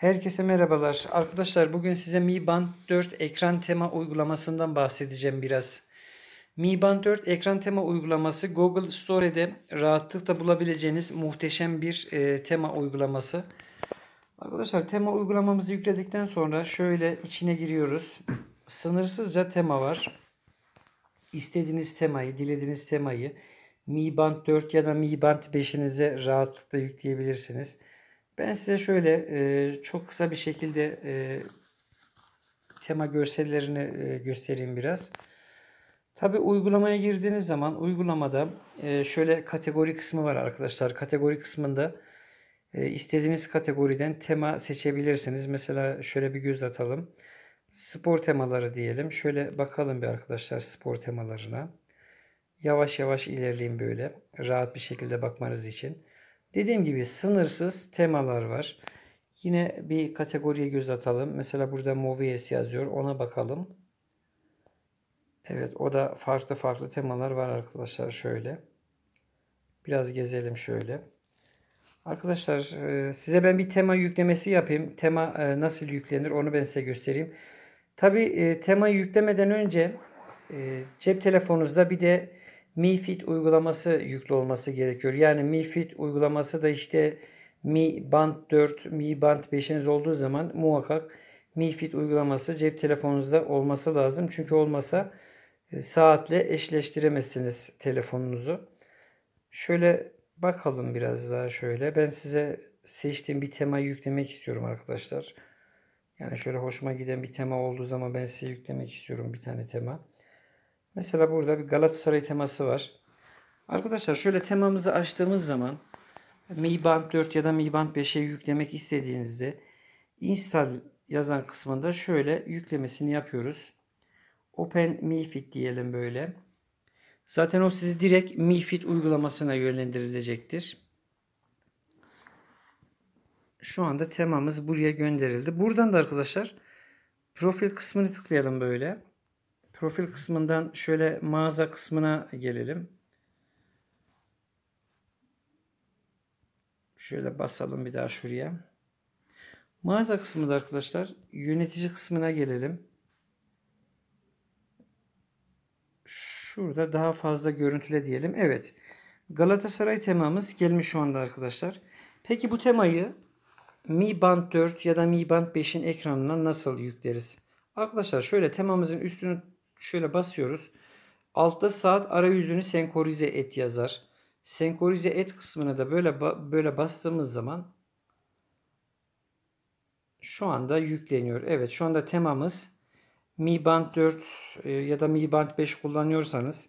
Herkese merhabalar. Arkadaşlar bugün size Mi Band 4 ekran tema uygulamasından bahsedeceğim biraz. Mi Band 4 ekran tema uygulaması Google Store'de rahatlıkla bulabileceğiniz muhteşem bir e, tema uygulaması. Arkadaşlar tema uygulamamızı yükledikten sonra şöyle içine giriyoruz. Sınırsızca tema var. İstediğiniz temayı, dilediğiniz temayı Mi Band 4 ya da Mi Band 5'inize rahatlıkla yükleyebilirsiniz. Ben size şöyle e, çok kısa bir şekilde e, tema görsellerini e, göstereyim biraz. Tabi uygulamaya girdiğiniz zaman uygulamada e, şöyle kategori kısmı var arkadaşlar. Kategori kısmında e, istediğiniz kategoriden tema seçebilirsiniz. Mesela şöyle bir göz atalım. Spor temaları diyelim. Şöyle bakalım bir arkadaşlar spor temalarına. Yavaş yavaş ilerleyin böyle. Rahat bir şekilde bakmanız için. Dediğim gibi sınırsız temalar var. Yine bir kategoriye göz atalım. Mesela burada Movies yazıyor. Ona bakalım. Evet o da farklı farklı temalar var arkadaşlar şöyle. Biraz gezelim şöyle. Arkadaşlar e, size ben bir tema yüklemesi yapayım. Tema e, nasıl yüklenir onu ben size göstereyim. Tabi e, tema yüklemeden önce cep telefonunuzda bir de MiFit uygulaması yüklü olması gerekiyor. Yani MiFit uygulaması da işte Mi Band 4, Mi Band 5'iniz olduğu zaman muhakkak MiFit uygulaması cep telefonunuzda olması lazım. Çünkü olmasa e, saatle eşleştiremezsiniz telefonunuzu. Şöyle bakalım biraz daha şöyle. Ben size seçtiğim bir tema yüklemek istiyorum arkadaşlar. Yani şöyle hoşuma giden bir tema olduğu zaman ben size yüklemek istiyorum bir tane tema. Mesela burada bir Galatasaray teması var. Arkadaşlar şöyle temamızı açtığımız zaman Mi Band 4 ya da Mi Band 5'e yüklemek istediğinizde install yazan kısmında şöyle yüklemesini yapıyoruz. Open Mi Fit diyelim böyle. Zaten o sizi direkt Mi Fit uygulamasına yönlendirilecektir. Şu anda temamız buraya gönderildi. Buradan da arkadaşlar profil kısmını tıklayalım böyle. Profil kısmından şöyle mağaza kısmına gelelim. Şöyle basalım bir daha şuraya. Mağaza kısmında arkadaşlar yönetici kısmına gelelim. Şurada daha fazla görüntüle diyelim. Evet. Galatasaray temamız gelmiş şu anda arkadaşlar. Peki bu temayı Mi Band 4 ya da Mi Band 5'in ekranına nasıl yükleriz? Arkadaşlar şöyle temamızın üstünü şöyle basıyoruz. Altta saat arayüzünü senkorize et yazar. Senkorize et kısmına da böyle böyle bastığımız zaman şu anda yükleniyor. Evet şu anda temamız Mi Band 4 e, ya da Mi Band 5 kullanıyorsanız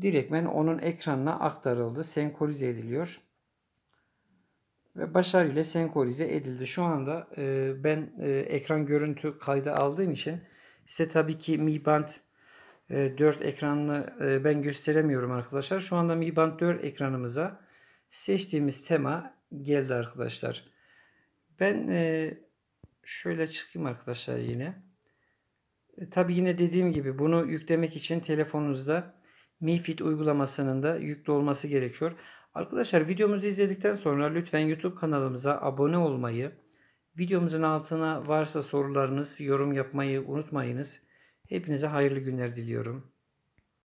direktmen onun ekranına aktarıldı. Senkorize ediliyor. Ve başarıyla senkorize edildi. Şu anda e, ben e, ekran görüntü kaydı aldığım için size tabii ki Mi Band 4 e, ekranını e, ben gösteremiyorum arkadaşlar. Şu anda Mi Band 4 ekranımıza seçtiğimiz tema geldi arkadaşlar. Ben e, şöyle çıkayım arkadaşlar yine. Tabi yine dediğim gibi bunu yüklemek için telefonunuzda Mi Fit uygulamasının da yüklü olması gerekiyor. Arkadaşlar videomuzu izledikten sonra lütfen YouTube kanalımıza abone olmayı, videomuzun altına varsa sorularınız, yorum yapmayı unutmayınız. Hepinize hayırlı günler diliyorum.